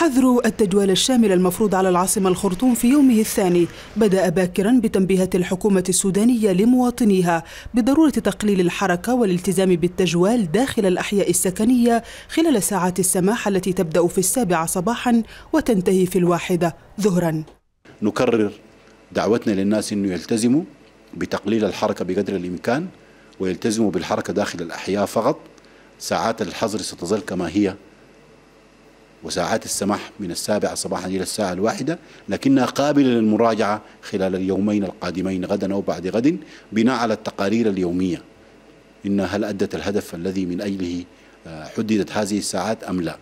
حظر التجوال الشامل المفروض على العاصمة الخرطوم في يومه الثاني بدأ باكرا بتنبيهات الحكومة السودانية لمواطنيها بضرورة تقليل الحركة والالتزام بالتجوال داخل الأحياء السكنية خلال ساعات السماح التي تبدأ في السابعة صباحا وتنتهي في الواحدة ظهرا نكرر دعوتنا للناس أنه يلتزموا بتقليل الحركة بقدر الإمكان ويلتزموا بالحركة داخل الأحياء فقط ساعات الحظر ستظل كما هي وساعات السماح من السابعة صباحا إلى الساعة الواحدة لكنها قابلة للمراجعة خلال اليومين القادمين غدا أو بعد غد بناء على التقارير اليومية إن هل أدت الهدف الذي من أجله آه، حددت هذه الساعات أم لا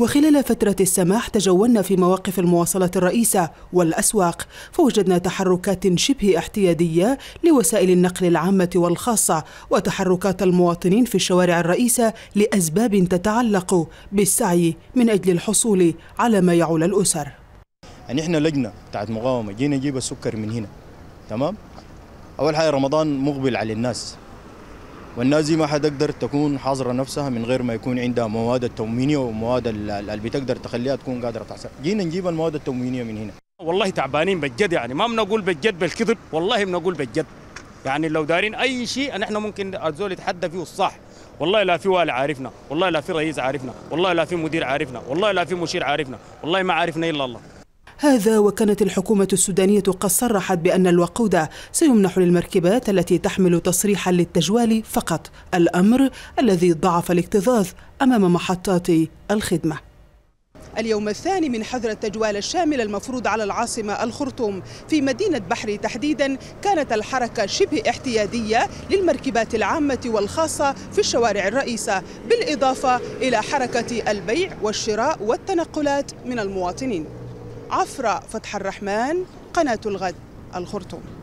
وخلال فترة السماح تجولنا في مواقف المواصلات الرئيسة والأسواق فوجدنا تحركات شبه احتيادية لوسائل النقل العامة والخاصة وتحركات المواطنين في الشوارع الرئيسة لأسباب تتعلق بالسعي من أجل الحصول على ما يعول الأسر يعني احنا لجنة تاعت مقاومة جينا نجيب السكر من هنا تمام أول حاجة رمضان مقبل على الناس ما حتقدر تكون حاضرة نفسها من غير ما يكون عندها مواد التموينية ومواد اللي بتقدر تخليها تكون قادرة تحصل جينا نجيب المواد التموينية من هنا والله تعبانين بالجد يعني ما بنقول بالجد بالكذب والله بنقول بالجد يعني لو دارين اي شيء نحن ممكن الزول يتحدى فيه الصح والله لا في والي عارفنا والله لا في رئيس عارفنا والله لا في مدير عارفنا والله لا في مشير عارفنا والله ما عارفنا الا الله هذا وكانت الحكومة السودانية قد صرحت بأن الوقود سيمنح للمركبات التي تحمل تصريحا للتجوال فقط الأمر الذي ضعف الاكتظاظ أمام محطات الخدمة اليوم الثاني من حظر التجوال الشامل المفروض على العاصمة الخرطوم في مدينة بحري تحديدا كانت الحركة شبه احتيادية للمركبات العامة والخاصة في الشوارع الرئيسة بالإضافة إلى حركة البيع والشراء والتنقلات من المواطنين عفراء فتح الرحمن قناة الغد الخرطوم